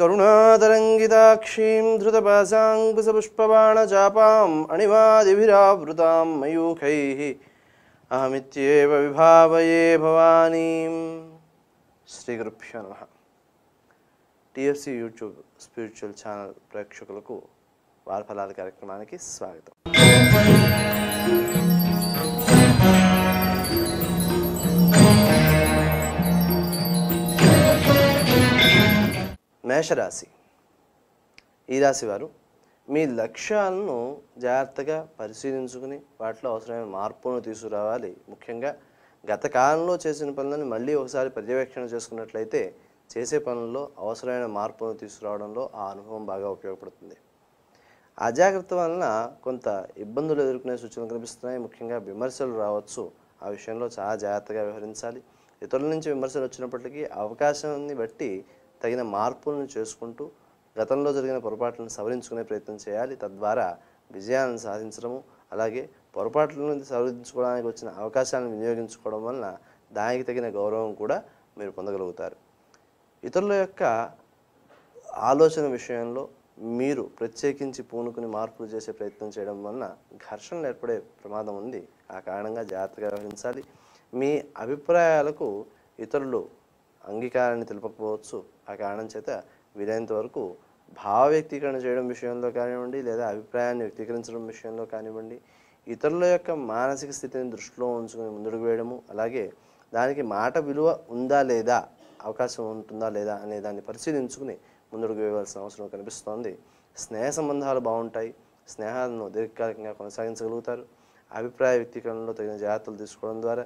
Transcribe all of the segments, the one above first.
కరుణాతరంగితాక్షీం धृतपाशाङ्कुशपुष्पबाणचापाम् अणिवादिभिरावृतां మయూఖై अहमित्येव విభావయే భవానీ శ్రీగురుభ్యో నమ TFC YouTube spiritual channel ప్రేక్షకులకు వారఫలాల కార్యక్రమానికి స్వాగతం మేషరాశి ఈ రాశి వారు మీ లక్ష్యాలను జాగ్రత్తగా పరిశీలించుకుని వాటిలో అవసరమైన మార్పును తీసుకురావాలి ముఖ్యంగా గత కాలంలో చేసిన పనులను మళ్ళీ ఒకసారి పర్యవేక్షణ చేసుకున్నట్లయితే చేసే పనుల్లో అవసరమైన మార్పును తీసుకురావడంలో ఆ అనుభవం బాగా ఉపయోగపడుతుంది అజాగ్రత్త వలన కొంత ఇబ్బందులు ఎదుర్కొనే సూచనలు కనిపిస్తున్నాయి ముఖ్యంగా విమర్శలు రావచ్చు ఆ విషయంలో చాలా జాగ్రత్తగా వ్యవహరించాలి ఇతరుల నుంచి విమర్శలు వచ్చినప్పటికీ అవకాశాన్ని బట్టి తగిన మార్పులను చేసుకుంటూ గతంలో జరిగిన పొరపాట్లను సవరించుకునే ప్రయత్నం చేయాలి తద్వారా విజయాలను సాధించడము అలాగే పొరపాట్ల నుంచి సవరించుకోవడానికి వచ్చిన అవకాశాలను వినియోగించుకోవడం వలన దానికి తగిన గౌరవం కూడా మీరు పొందగలుగుతారు ఇతరుల యొక్క ఆలోచన విషయంలో మీరు ప్రత్యేకించి పూనుకుని మార్పులు చేసే ప్రయత్నం చేయడం వలన ఘర్షణలు ఏర్పడే ప్రమాదం ఉంది ఆ కారణంగా జాగ్రత్తగా వ్యవహరించాలి మీ అభిప్రాయాలకు ఇతరులు అంగీకారాన్ని తెలుపకపోవచ్చు ఆ కారణం చేత వీలైనంత వరకు భావ వ్యక్తీకరణ చేయడం విషయంలో కానివ్వండి లేదా అభిప్రాయాన్ని వ్యక్తీకరించడం విషయంలో కానివ్వండి ఇతరుల యొక్క మానసిక స్థితిని దృష్టిలో ఉంచుకొని ముందుకు వేయడము అలాగే దానికి మాట విలువ ఉందా లేదా అవకాశం ఉంటుందా లేదా అనే దాన్ని పరిశీలించుకుని ముందుకు వేయవలసిన అవసరం కనిపిస్తోంది స్నేహ సంబంధాలు బాగుంటాయి స్నేహాలను దీర్ఘకాలికంగా కొనసాగించగలుగుతారు అభిప్రాయ వ్యక్తీకరణలో తగిన జాగ్రత్తలు తీసుకోవడం ద్వారా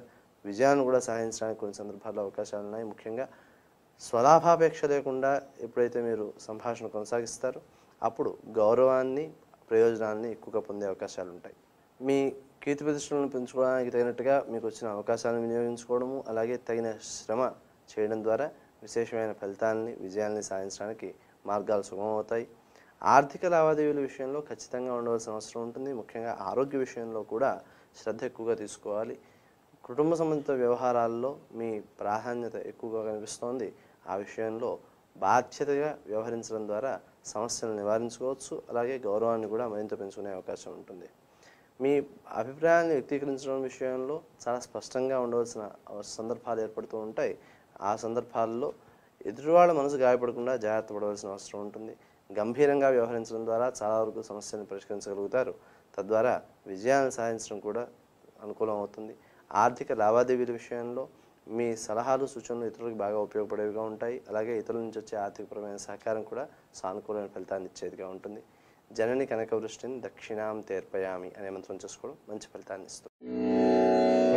విజయాన్ని కూడా సాధించడానికి కొన్ని సందర్భాల్లో అవకాశాలు ఉన్నాయి ముఖ్యంగా స్వలాభాపేక్ష లేకుండా ఎప్పుడైతే మీరు సంభాషణ కొనసాగిస్తారో అప్పుడు గౌరవాన్ని ప్రయోజనాన్ని ఎక్కువగా పొందే అవకాశాలు ఉంటాయి మీ కీర్తి ప్రతిష్టలను పెంచుకోవడానికి తగినట్టుగా మీకు వచ్చిన అవకాశాలను వినియోగించుకోవడము అలాగే తగిన శ్రమ చేయడం ద్వారా విశేషమైన ఫలితాలని విజయాల్ని సాధించడానికి మార్గాలు సుగమవుతాయి ఆర్థిక లావాదేవీల విషయంలో ఖచ్చితంగా ఉండవలసిన అవసరం ఉంటుంది ముఖ్యంగా ఆరోగ్య విషయంలో కూడా శ్రద్ధ ఎక్కువగా తీసుకోవాలి కుటుంబ సంబంధిత వ్యవహారాల్లో మీ ప్రాధాన్యత ఎక్కువగా కనిపిస్తోంది ఆ విషయంలో బాధ్యతగా వ్యవహరించడం ద్వారా సమస్యలను నివారించుకోవచ్చు అలాగే గౌరవాన్ని కూడా మరింత పెంచుకునే అవకాశం ఉంటుంది మీ అభిప్రాయాన్ని వ్యక్తీకరించడం విషయంలో చాలా స్పష్టంగా ఉండవలసిన సందర్భాలు ఏర్పడుతూ ఉంటాయి ఆ సందర్భాల్లో ఎదురువాళ్ళ మనసు గాయపడకుండా జాగ్రత్త పడవలసిన అవసరం ఉంటుంది గంభీరంగా వ్యవహరించడం ద్వారా చాలా వరకు సమస్యలను పరిష్కరించగలుగుతారు తద్వారా విజయాన్ని సాధించడం కూడా అనుకూలం అవుతుంది ఆర్థిక లావాదేవీల విషయంలో మీ సలహాలు సూచనలు ఇతరులకు బాగా ఉపయోగపడేవిగా ఉంటాయి అలాగే ఇతరుల నుంచి వచ్చే ఆర్థికపరమైన సహకారం కూడా సానుకూలమైన ఫలితాన్ని ఇచ్చేదిగా ఉంటుంది జనని కనకవృష్టిని దక్షిణాం తేర్పయామి అనే మంత్రం చేసుకోవడం మంచి ఫలితాన్ని ఇస్తుంది